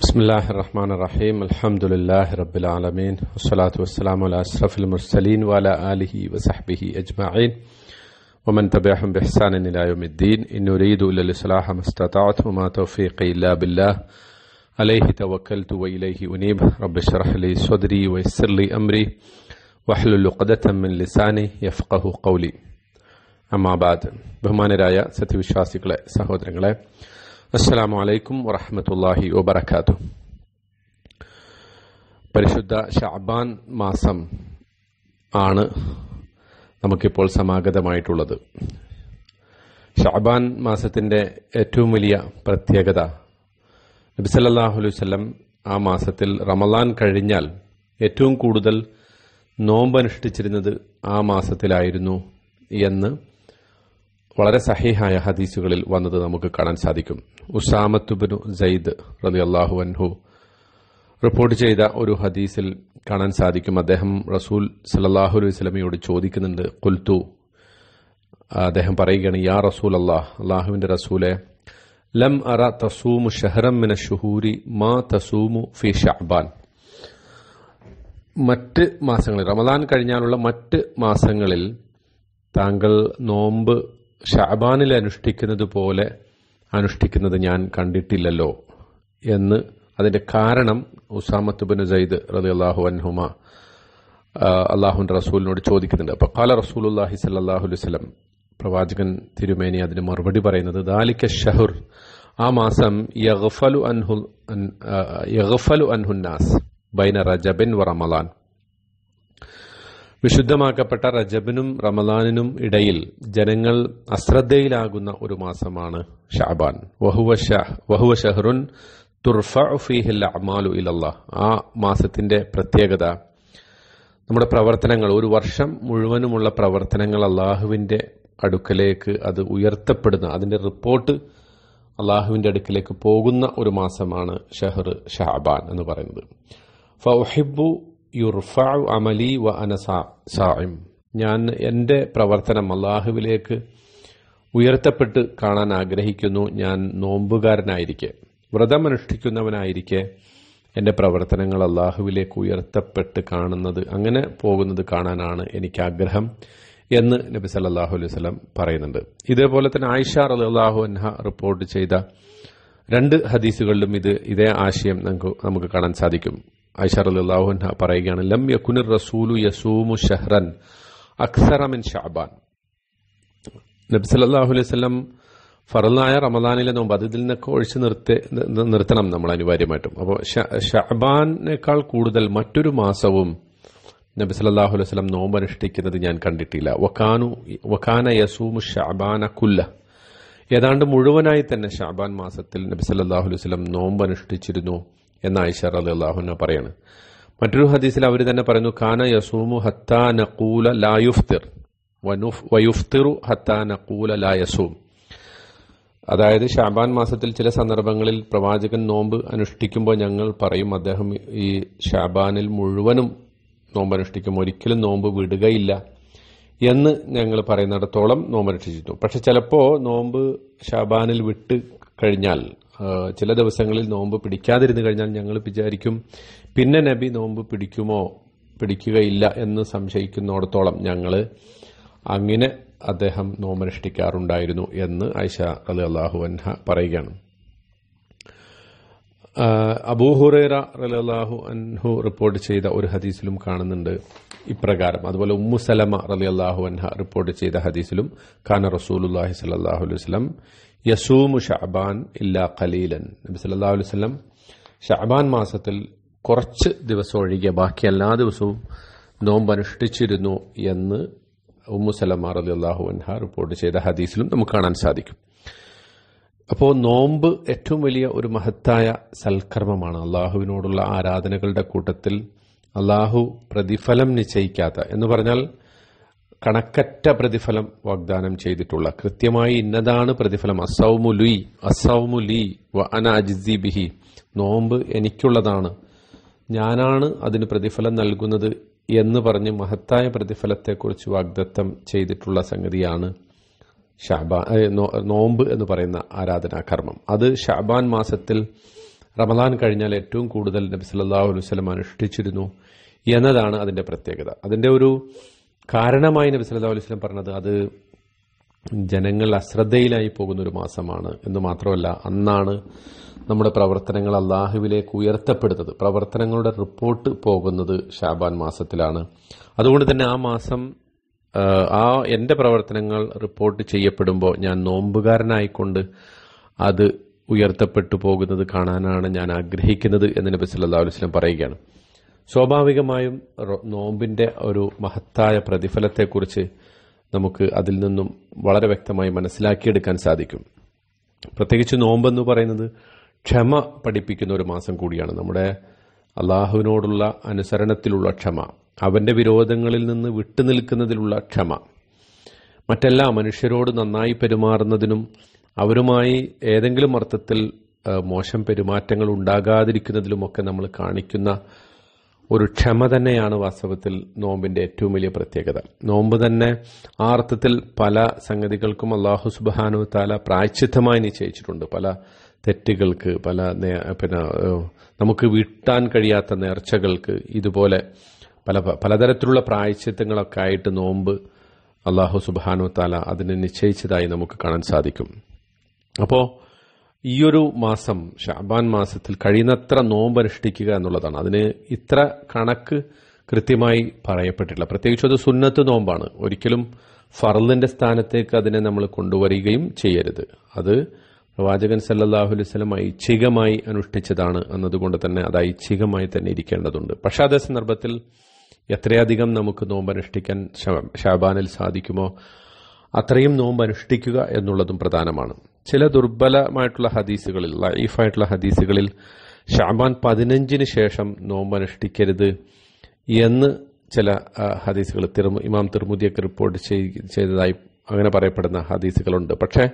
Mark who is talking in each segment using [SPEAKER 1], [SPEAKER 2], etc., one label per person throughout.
[SPEAKER 1] بسم الله الرحمن الرحيم الحمد لله رب العالمين والصلاة والسلام على أشرف المرسلين وعلى آله وصحبه أجمعين ومن تبعهم بإحسان إلى يوم الدين إن أريد إلا الإصلاح ما استطعت وما توفيقي إلا بالله عليه توكلت وإليه أنيب رب اشرح لي صدري ويسر لي أمري واحلل عقدة من لساني يفقه قولي അമാബാദ് ബഹുമാനരായ سهود സഹോദരങ്ങളെ അസ്സാം വലൈക്കും വറഹമത്തല്ലാഹി വബർക്കാത്തു പരിശുദ്ധ ഷാബാൻ മാസം ആണ് നമുക്കിപ്പോൾ സമാഗതമായിട്ടുള്ളത് ഷാബാൻ മാസത്തിന്റെ ഏറ്റവും വലിയ പ്രത്യേകത നബിസല്ലാഹു അലൈഹി വല്ലം ആ മാസത്തിൽ റമലാൻ കഴിഞ്ഞാൽ ഏറ്റവും കൂടുതൽ നോമ്പ് അനുഷ്ഠിച്ചിരുന്നത് ആ മാസത്തിലായിരുന്നു എന്ന് വളരെ സഹീഹായ ഹദീസുകളിൽ വന്നത് നമുക്ക് കാണാൻ സാധിക്കും ഉസാമത്തുബിനു ജയ്ദ് റബി അള്ളാഹു അൻഹു റിപ്പോർട്ട് ചെയ്ത ഒരു ഹദീസിൽ കാണാൻ സാധിക്കും അദ്ദേഹം റസൂൽ സലല്ലാഹു അലൈഹി സ്വലമയോട് ചോദിക്കുന്നുണ്ട് കുൽത്തു അദ്ദേഹം പറയുകയാണ് യാ റസൂൽ അള്ളാഹ് അള്ളാഹുവിന്റെ റസൂലെ ലം അറ തസൂമു ഷഹറം മിന ഷുഹൂരി മാ തസൂമു ഫി ഷഹബാൻ മറ്റ് മാസങ്ങളിൽ റമദാൻ കഴിഞ്ഞാലുള്ള മറ്റ് മാസങ്ങളിൽ താങ്കൾ നോമ്പ് ഷാബാനിൽ അനുഷ്ഠിക്കുന്നത് പോലെ അനുഷ്ഠിക്കുന്നത് ഞാൻ കണ്ടിട്ടില്ലല്ലോ എന്ന് അതിന്റെ കാരണം ഉസാമത്ത് ബിൻ സയ്യിദ് റതി അള്ളാഹു അൻഹുമ അള്ളാഹു റസൂലിനോട് ചോദിക്കുന്നുണ്ട് അപ്പൊ കാല റസൂലുല്ലാഹി സല്ലാഹു അലുസ്ലം പ്രവാചകൻ തിരുമേനി അതിന് മറുപടി പറയുന്നത് ദാലിക്ക ഷഹുർ ആ മാസം യഗ്ഫലു അൻഹു യഹ്ഫലു അൻഹുനാസ് ബൈന റജബിൻ വറമലാൻ വിശുദ്ധമാക്കപ്പെട്ട റജബിനും റമദാനിനും ഇടയിൽ ജനങ്ങൾ അശ്രദ്ധയിലാകുന്ന ഒരു മാസമാണ് ഷാബാൻ വഹുവ ഷഹറുൻ ഫിഹിൽ അമാലു ഇലല്ല ആ മാസത്തിന്റെ പ്രത്യേകത നമ്മുടെ പ്രവർത്തനങ്ങൾ ഒരു വർഷം മുഴുവനുമുള്ള പ്രവർത്തനങ്ങൾ അള്ളാഹുവിന്റെ അടുക്കലേക്ക് അത് ഉയർത്തപ്പെടുന്ന അതിന്റെ റിപ്പോർട്ട് അള്ളാഹുവിന്റെ അടുക്കിലേക്ക് പോകുന്ന ഒരു മാസമാണ് ഷഹർ ഷഹബാൻ എന്ന് പറയുന്നത് ഫഹിബു യുർഫു അമലി വ അന സായിം ഞാൻ എൻ്റെ പ്രവർത്തനം അള്ളാഹുവിലേക്ക് ഉയർത്തപ്പെട്ട് കാണാൻ ആഗ്രഹിക്കുന്നു ഞാൻ നോമ്പുകാരനായിരിക്കെ വ്രതം അനുഷ്ഠിക്കുന്നവനായിരിക്കെ എൻ്റെ പ്രവർത്തനങ്ങൾ അള്ളാഹുവിലേക്ക് ഉയർത്തപ്പെട്ട് കാണുന്നത് അങ്ങനെ പോകുന്നത് കാണാനാണ് എനിക്ക് ആഗ്രഹം എന്ന് നബി സല്ലാഹു അലൈഹി വസ്ലം പറയുന്നുണ്ട് ഇതേപോലെ തന്നെ ആയിഷ അള്ളാഹു അൻഹ റിപ്പോർട്ട് ചെയ്ത രണ്ട് ഹദീസുകളിലും ഇത് ഇതേ ആശയം നമുക്ക് നമുക്ക് കാണാൻ സാധിക്കും ഐഷർ പറയുകയാണ് ലം യക്കുനിർ റസൂലു യസൂമു ഷഹ്റൻ അക്സറമിൻ ഷാബാൻ നബ്സലല്ലാഹു അലൈഹി സ്വലം ഫറുനായ റമദാനിലെ നോമ്പ് അതിൽ നിന്നൊക്കെ ഒഴിച്ചു നിർത്തി നിർത്തണം നമ്മൾ അനിവാര്യമായിട്ടും അപ്പോൾ ഷഹബാനേക്കാൾ കൂടുതൽ മറ്റൊരു മാസവും നബി സല്ലാഹു അലൈഹി സ്വലം നോമ്പ് അനുഷ്ഠിക്കുന്നത് ഞാൻ കണ്ടിട്ടില്ല വക്കാനു വക്കാന യസൂമു ഷാബാന കുല്ല ഏതാണ്ട് മുഴുവനായി തന്നെ ഷാബാൻ മാസത്തിൽ നബി സല്ലാഹു അലൈഹി സ്വലം നോമ്പ് അനുഷ്ഠിച്ചിരുന്നു എന്ന ആയിഷ അലി അള്ളാഹുന പറയാണ് മറ്റൊരു ഹദീസിൽ അവർ തന്നെ പറഞ്ഞു കാന യസൂമു ഹത്താ നക്കൂല ലായുഫ്തിർ വയുഫ്തിറു ഹത്താ നക്കൂല ലായസൂം അതായത് ഷാബാൻ മാസത്തിൽ ചില സന്ദർഭങ്ങളിൽ പ്രവാചകൻ നോമ്പ് അനുഷ്ഠിക്കുമ്പോൾ ഞങ്ങൾ പറയും അദ്ദേഹം ഈ ഷാബാനിൽ മുഴുവനും നോമ്പ് അനുഷ്ഠിക്കും ഒരിക്കലും നോമ്പ് വിടുകയില്ല എന്ന് ഞങ്ങൾ പറയുന്നിടത്തോളം നോമ്പ് അനുഷ്ഠിച്ചിരുന്നു പക്ഷെ ചിലപ്പോൾ നോമ്പ് ഷാബാനിൽ വിട്ട് കഴിഞ്ഞാൽ ചില ദിവസങ്ങളിൽ നോമ്പ് പിടിക്കാതിരുന്നു കഴിഞ്ഞാൽ ഞങ്ങൾ വിചാരിക്കും പിന്നെ നബി നോമ്പ് പിടിക്കുമോ പിടിക്കുകയില്ല എന്ന് സംശയിക്കുന്നിടത്തോളം ഞങ്ങൾ അങ്ങനെ അദ്ദേഹം നോമനുഷ്ഠിക്കാറുണ്ടായിരുന്നു എന്ന് ഐഷ അലി അള്ളാഹു അൻഹ പറയുകയാണ് അബൂഹുറേറ റലിയല്ലാഹു അൻഹു റിപ്പോർട്ട് ചെയ്ത ഒരു ഹദീസിലും കാണുന്നുണ്ട് ഇപ്രകാരം അതുപോലെ ഉമ്മു സലമ അള്ളാഹു അൻഹ റിപ്പോർട്ട് ചെയ്ത ഹദീസിലും ഖാന റസൂലുല്ലാഹി സലല്ലാഹു അലൈഹി വസ്ലം യസൂമു ഷഹബാൻ ഇല്ലാ ഖലീലൻ നബി സല്ലാ അലൈഹി വസ്ലം ഷഹബാൻ മാസത്തിൽ കുറച്ച് ദിവസം ഒഴികെ ബാക്കി എല്ലാ ദിവസവും നോമ്പ് അനുഷ്ഠിച്ചിരുന്നു എന്ന് ഉമ്മു സലമ അള്ളാഹു അൻഹ റിപ്പോർട്ട് ചെയ്ത ഹദീസിലും നമുക്ക് കാണാൻ സാധിക്കും അപ്പോൾ നോമ്പ് ഏറ്റവും വലിയ ഒരു മഹത്തായ സൽക്കർമ്മമാണ് അള്ളാഹുവിനോടുള്ള ആരാധനകളുടെ കൂട്ടത്തിൽ അള്ളാഹു പ്രതിഫലം നിശ്ചയിക്കാത്ത എന്ന് പറഞ്ഞാൽ കണക്കറ്റ പ്രതിഫലം വാഗ്ദാനം ചെയ്തിട്ടുള്ള കൃത്യമായി ഇന്നതാണ് പ്രതിഫലം അസൗമുലുയി അസൗമുലി വ അനാജിസി ബിഹി നോമ്പ് എനിക്കുള്ളതാണ് ഞാനാണ് അതിന് പ്രതിഫലം നൽകുന്നത് എന്ന് പറഞ്ഞ് മഹത്തായ പ്രതിഫലത്തെക്കുറിച്ച് വാഗ്ദത്തം ചെയ്തിട്ടുള്ള സംഗതിയാണ് ഷാബാൻ നോമ്പ് എന്ന് പറയുന്ന ആരാധനാ കർമ്മം അത് ഷാബാൻ മാസത്തിൽ റമദാൻ കഴിഞ്ഞാൽ ഏറ്റവും കൂടുതൽ നബി സല്ലാഹു അലുസ്ലം അനുഷ്ഠിച്ചിരുന്നു എന്നതാണ് അതിന്റെ പ്രത്യേകത അതിന്റെ ഒരു കാരണമായി നബി സല്ലാ അലുസ്ലം പറഞ്ഞത് അത് ജനങ്ങൾ അശ്രദ്ധയിലായി പോകുന്ന ഒരു മാസമാണ് എന്ന് മാത്രമല്ല അന്നാണ് നമ്മുടെ പ്രവർത്തനങ്ങൾ അള്ളാഹുവിലേക്ക് ഉയർത്തപ്പെടുന്നത് പ്രവർത്തനങ്ങളുടെ റിപ്പോർട്ട് പോകുന്നത് ഷാബാൻ മാസത്തിലാണ് അതുകൊണ്ട് തന്നെ ആ മാസം ആ എൻ്റെ പ്രവർത്തനങ്ങൾ റിപ്പോർട്ട് ചെയ്യപ്പെടുമ്പോൾ ഞാൻ നോമ്പുകാരനായിക്കൊണ്ട് അത് ഉയർത്തപ്പെട്ടു പോകുന്നത് കാണാനാണ് ഞാൻ ആഗ്രഹിക്കുന്നത് എന്ന് നബി സല്ലാ അലുസ്ലം പറയുകയാണ് സ്വാഭാവികമായും നോമ്പിന്റെ ഒരു മഹത്തായ പ്രതിഫലത്തെക്കുറിച്ച് നമുക്ക് അതിൽ നിന്നും വളരെ വ്യക്തമായി മനസ്സിലാക്കിയെടുക്കാൻ സാധിക്കും പ്രത്യേകിച്ച് നോമ്പെന്ന് പറയുന്നത് ക്ഷമ പഠിപ്പിക്കുന്ന ഒരു മാസം കൂടിയാണ് നമ്മുടെ അള്ളാഹുവിനോടുള്ള അനുസരണത്തിലുള്ള ക്ഷമ അവന്റെ വിരോധങ്ങളിൽ നിന്ന് വിട്ടുനിൽക്കുന്നതിലുള്ള ക്ഷമ മറ്റെല്ലാ മനുഷ്യരോട് നന്നായി പെരുമാറുന്നതിനും അവരുമായി ഏതെങ്കിലും അർത്ഥത്തിൽ മോശം പെരുമാറ്റങ്ങൾ ഉണ്ടാകാതിരിക്കുന്നതിലുമൊക്കെ നമ്മൾ കാണിക്കുന്ന ഒരു ക്ഷമ തന്നെയാണ് വാസ്തവത്തിൽ നോമ്പിന്റെ ഏറ്റവും വലിയ പ്രത്യേകത നോമ്പ് തന്നെ ആ അർത്ഥത്തിൽ പല സംഗതികൾക്കും അള്ളാഹു സുബാനു താല പ്രായച്ചിത്തമായി നിശ്ചയിച്ചിട്ടുണ്ട് പല തെറ്റുകൾക്ക് പല പിന്നെ നമുക്ക് വീട്ടാൻ കഴിയാത്ത നേർച്ചകൾക്ക് ഇതുപോലെ പല പലതരത്തിലുള്ള പ്രായച്ചിത്തങ്ങളൊക്കെ ആയിട്ട് നോമ്പ് അള്ളാഹു സുബാനു താല അതിനെ നിശ്ചയിച്ചതായി നമുക്ക് കാണാൻ സാധിക്കും അപ്പോൾ ഈയൊരു മാസം ഷാബാൻ മാസത്തിൽ കഴിയുന്നത്ര നോമ്പ് അനുഷ്ഠിക്കുക എന്നുള്ളതാണ് അതിന് ഇത്ര കണക്ക് കൃത്യമായി പറയപ്പെട്ടിട്ടില്ല പ്രത്യേകിച്ച് അത് സുന്നത്ത് നോമ്പാണ് ഒരിക്കലും ഫറലിന്റെ സ്ഥാനത്തേക്ക് അതിനെ നമ്മൾ കൊണ്ടുവരികയും ചെയ്യരുത് അത് പ്രവാചകൻ സല്ലാഹു അലൈവലം ഐച്ഛികമായി അനുഷ്ഠിച്ചതാണ് എന്നതുകൊണ്ട് തന്നെ അത് ഐച്ഛികമായി തന്നെ ഇരിക്കേണ്ടതുണ്ട് പക്ഷേ അതേ സന്ദർഭത്തിൽ എത്രയധികം നമുക്ക് നോമ്പനുഷ്ഠിക്കാൻ ഷാബാനിൽ സാധിക്കുമോ അത്രയും നോമ്പ് അനുഷ്ഠിക്കുക എന്നുള്ളതും പ്രധാനമാണ് ചില ദുർബലമായിട്ടുള്ള ഹദീസുകളിൽ ലൈഫായിട്ടുള്ള ഹദീസുകളിൽ ഷാബാൻ പതിനഞ്ചിന് ശേഷം നോമ്പ് അനുഷ്ഠിക്കരുത് എന്ന് ചില ഹദീസുകൾ തിരുമു ഇമാം തിർമുദിയൊക്കെ റിപ്പോർട്ട് ചെയ്തതായി അങ്ങനെ പറയപ്പെടുന്ന ഹദീസുകളുണ്ട് പക്ഷേ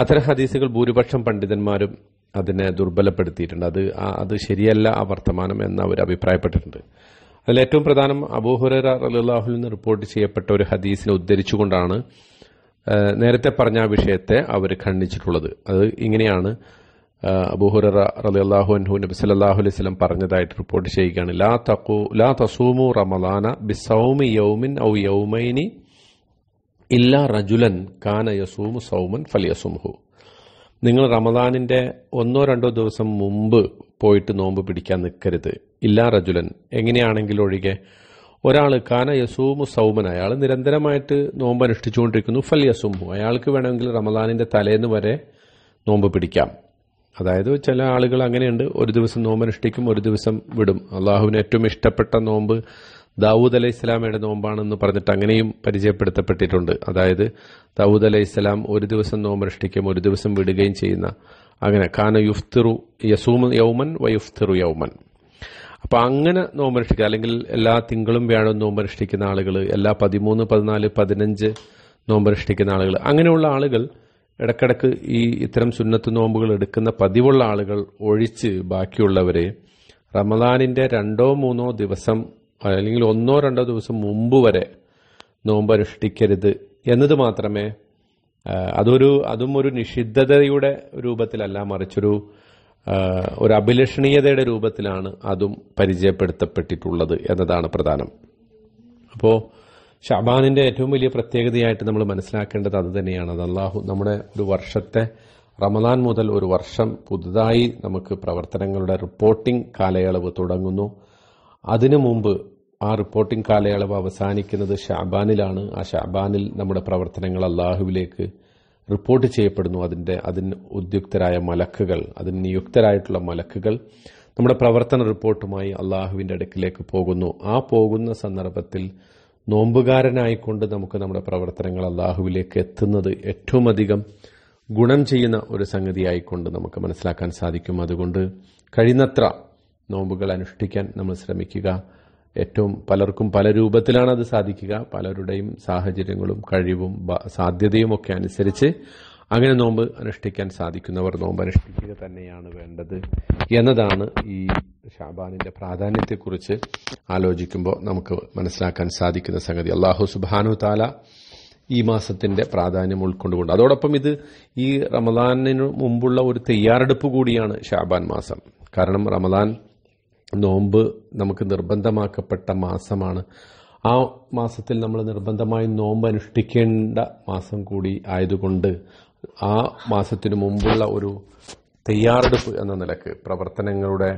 [SPEAKER 1] അത്തരം ഹദീസുകൾ ഭൂരിപക്ഷം പണ്ഡിതന്മാരും അതിനെ ദുർബലപ്പെടുത്തിയിട്ടുണ്ട് അത് അത് ശരിയല്ല ആ വർത്തമാനം എന്ന് അവർ അഭിപ്രായപ്പെട്ടിട്ടുണ്ട് അതിൽ ഏറ്റവും പ്രധാനം അബൂഹുറ അലാഹുൽ നിന്ന് റിപ്പോർട്ട് ചെയ്യപ്പെട്ട ഒരു ഹദീസിനെ ഉദ്ധരിച്ചുകൊണ്ടാണ് നേരത്തെ പറഞ്ഞ ആ വിഷയത്തെ അവർ ഖണ്ഡിച്ചിട്ടുള്ളത് അത് ഇങ്ങനെയാണ് അബൂഹുറ അള്ളാഹു അൻഹു നബി സല്ലാഹു അലൈഹി സ്വലം പറഞ്ഞതായിട്ട് റിപ്പോർട്ട് ചെയ്യുകയാണ് ലാ തക്കു ലാ തസൂമു റമലാന ബിസൗമി യൗമിൻ ഔ യൗമൈനി ഇല്ലാ റജുലൻ കാന യസൂമു സൗമൻ ഫലിയസുംഹു നിങ്ങൾ റമദാനിന്റെ ഒന്നോ രണ്ടോ ദിവസം മുമ്പ് പോയിട്ട് നോമ്പ് പിടിക്കാൻ നിൽക്കരുത് ഇല്ലാ റജുലൻ എങ്ങനെയാണെങ്കിൽ ഒഴികെ ഒരാൾ കാന യസൂമു സൗമൻ അയാൾ നിരന്തരമായിട്ട് നോമ്പ് അനുഷ്ഠിച്ചുകൊണ്ടിരിക്കുന്നു ഫൽ യസൂമു അയാൾക്ക് വേണമെങ്കിൽ റമദാനിന്റെ തലേന്ന് വരെ നോമ്പ് പിടിക്കാം അതായത് ചില ആളുകൾ അങ്ങനെയുണ്ട് ഒരു ദിവസം നോമ്പ് അനുഷ്ഠിക്കും ഒരു ദിവസം വിടും അള്ളാഹുവിന് ഏറ്റവും ഇഷ്ടപ്പെട്ട നോമ്പ് ദാവൂദ് അലൈഹി ഇസ്ലാമയുടെ നോമ്പാണെന്ന് പറഞ്ഞിട്ട് അങ്ങനെയും പരിചയപ്പെടുത്തപ്പെട്ടിട്ടുണ്ട് അതായത് ദാവൂദ് അലൈഹി ഇസ്ലാം ഒരു ദിവസം നോമ്പ് അനുഷ്ഠിക്കും ഒരു ദിവസം വിടുകയും ചെയ്യുന്ന അങ്ങനെ കാന യുഫ്തിറു യസൂമ യൗമൻ വ യുഫ്തിറു യൗമൻ അപ്പൊ അങ്ങനെ നോമ്പനുഷ്ഠിക്കുക അല്ലെങ്കിൽ എല്ലാ തിങ്കളും വ്യാഴം നോമ്പനുഷ്ഠിക്കുന്ന ആളുകൾ എല്ലാ പതിമൂന്ന് പതിനാല് പതിനഞ്ച് നോമ്പനുഷ്ഠിക്കുന്ന ആളുകൾ അങ്ങനെയുള്ള ആളുകൾ ഇടക്കിടക്ക് ഈ ഇത്തരം സുന്നത്ത് നോമ്പുകൾ എടുക്കുന്ന പതിവുള്ള ആളുകൾ ഒഴിച്ച് ബാക്കിയുള്ളവരെ റമദാനിന്റെ രണ്ടോ മൂന്നോ ദിവസം അല്ലെങ്കിൽ ഒന്നോ രണ്ടോ ദിവസം മുമ്പ് വരെ നോമ്പനുഷ്ഠിക്കരുത് എന്നത് മാത്രമേ അതൊരു അതും ഒരു നിഷിദ്ധതയുടെ രൂപത്തിലല്ല മറിച്ചൊരു ഒരു അഭിലഷണീയതയുടെ രൂപത്തിലാണ് അതും പരിചയപ്പെടുത്തപ്പെട്ടിട്ടുള്ളത് എന്നതാണ് പ്രധാനം അപ്പോൾ ഷാബാനിന്റെ ഏറ്റവും വലിയ പ്രത്യേകതയായിട്ട് നമ്മൾ മനസ്സിലാക്കേണ്ടത് അത് തന്നെയാണ് അത് അള്ളാഹു നമ്മുടെ ഒരു വർഷത്തെ റമദാൻ മുതൽ ഒരു വർഷം പുതുതായി നമുക്ക് പ്രവർത്തനങ്ങളുടെ റിപ്പോർട്ടിംഗ് കാലയളവ് തുടങ്ങുന്നു അതിനു മുമ്പ് ആ റിപ്പോർട്ടിംഗ് കാലയളവ് അവസാനിക്കുന്നത് ഷാബാനിലാണ് ആ ഷാബാനിൽ നമ്മുടെ പ്രവർത്തനങ്ങൾ അള്ളാഹുവിലേക്ക് റിപ്പോർട്ട് ചെയ്യപ്പെടുന്നു അതിൻ്റെ അതിന് ഉദ്യുക്തരായ മലക്കുകൾ അതിന് നിയുക്തരായിട്ടുള്ള മലക്കുകൾ നമ്മുടെ പ്രവർത്തന റിപ്പോർട്ടുമായി അള്ളാഹുവിൻ്റെ അടുക്കിലേക്ക് പോകുന്നു ആ പോകുന്ന സന്ദർഭത്തിൽ നോമ്പുകാരനായിക്കൊണ്ട് നമുക്ക് നമ്മുടെ പ്രവർത്തനങ്ങൾ അള്ളാഹുവിലേക്ക് എത്തുന്നത് ഏറ്റവും അധികം ഗുണം ചെയ്യുന്ന ഒരു സംഗതിയായിക്കൊണ്ട് നമുക്ക് മനസ്സിലാക്കാൻ സാധിക്കും അതുകൊണ്ട് കഴിയുന്നത്ര നോമ്പുകൾ അനുഷ്ഠിക്കാൻ നമ്മൾ ശ്രമിക്കുക ഏറ്റവും പലർക്കും പല രൂപത്തിലാണ് അത് സാധിക്കുക പലരുടെയും സാഹചര്യങ്ങളും കഴിവും സാധ്യതയും ഒക്കെ അനുസരിച്ച് അങ്ങനെ നോമ്പ് അനുഷ്ഠിക്കാൻ സാധിക്കുന്നവർ നോമ്പ് അനുഷ്ഠിക്കുക തന്നെയാണ് വേണ്ടത് എന്നതാണ് ഈ ഷാബാനിന്റെ പ്രാധാന്യത്തെക്കുറിച്ച് ആലോചിക്കുമ്പോൾ നമുക്ക് മനസ്സിലാക്കാൻ സാധിക്കുന്ന സംഗതി അള്ളാഹു സുബാനു താല ഈ മാസത്തിന്റെ പ്രാധാന്യം ഉൾക്കൊണ്ടുകൊണ്ട് അതോടൊപ്പം ഇത് ഈ റമദാനിനു മുമ്പുള്ള ഒരു തയ്യാറെടുപ്പ് കൂടിയാണ് ഷാബാൻ മാസം കാരണം റമദാൻ നോമ്പ് നമുക്ക് നിർബന്ധമാക്കപ്പെട്ട മാസമാണ് ആ മാസത്തിൽ നമ്മൾ നിർബന്ധമായി നോമ്പ് അനുഷ്ഠിക്കേണ്ട മാസം കൂടി ആയതുകൊണ്ട് ആ മാസത്തിനു മുമ്പുള്ള ഒരു തയ്യാറെടുപ്പ് എന്ന നിലക്ക് പ്രവർത്തനങ്ങളുടെ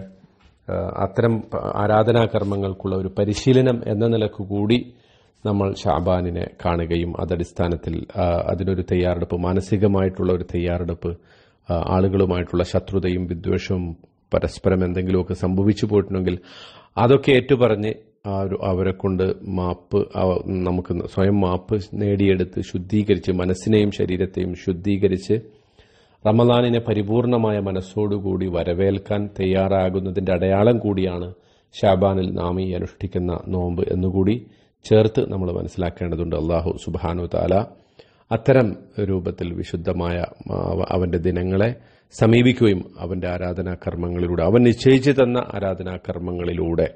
[SPEAKER 1] അത്തരം ആരാധനാകർമ്മങ്ങൾക്കുള്ള ഒരു പരിശീലനം എന്ന നിലക്ക് കൂടി നമ്മൾ ഷാബാനിനെ കാണുകയും അതടിസ്ഥാനത്തിൽ അതിനൊരു തയ്യാറെടുപ്പ് മാനസികമായിട്ടുള്ള ഒരു തയ്യാറെടുപ്പ് ആളുകളുമായിട്ടുള്ള ശത്രുതയും വിദ്വേഷവും പരസ്പരം എന്തെങ്കിലുമൊക്കെ സംഭവിച്ചു പോയിട്ടുണ്ടെങ്കിൽ അതൊക്കെ ഏറ്റുപറഞ്ഞ് അവരെ കൊണ്ട് മാപ്പ് നമുക്ക് സ്വയം മാപ്പ് നേടിയെടുത്ത് ശുദ്ധീകരിച്ച് മനസ്സിനെയും ശരീരത്തെയും ശുദ്ധീകരിച്ച് റമദാനിനെ പരിപൂർണമായ മനസ്സോടുകൂടി വരവേൽക്കാൻ തയ്യാറാകുന്നതിന്റെ അടയാളം കൂടിയാണ് ഷാബാനിൽ നാം ഈ അനുഷ്ഠിക്കുന്ന നോമ്പ് എന്നുകൂടി ചേർത്ത് നമ്മൾ മനസ്സിലാക്കേണ്ടതുണ്ട് അള്ളാഹു സുബാനു താല അത്തരം രൂപത്തിൽ വിശുദ്ധമായ അവന്റെ ദിനങ്ങളെ സമീപിക്കുകയും അവന്റെ ആരാധനാ കർമ്മങ്ങളിലൂടെ അവൻ നിശ്ചയിച്ചു തന്ന ആരാധനാ കർമ്മങ്ങളിലൂടെ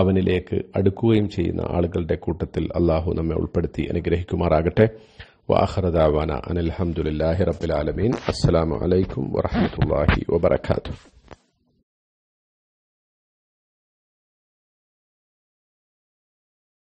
[SPEAKER 1] അവനിലേക്ക് അടുക്കുകയും ചെയ്യുന്ന ആളുകളുടെ കൂട്ടത്തിൽ അള്ളാഹു നമ്മെ ഉൾപ്പെടുത്തി അനുഗ്രഹിക്കുമാറാകട്ടെ വാഹറദാവാന അനിൽഹമുല്ലാഹി അസ്സാം വലൈക്കും വാഹമുല്ലാഹി വാത്തു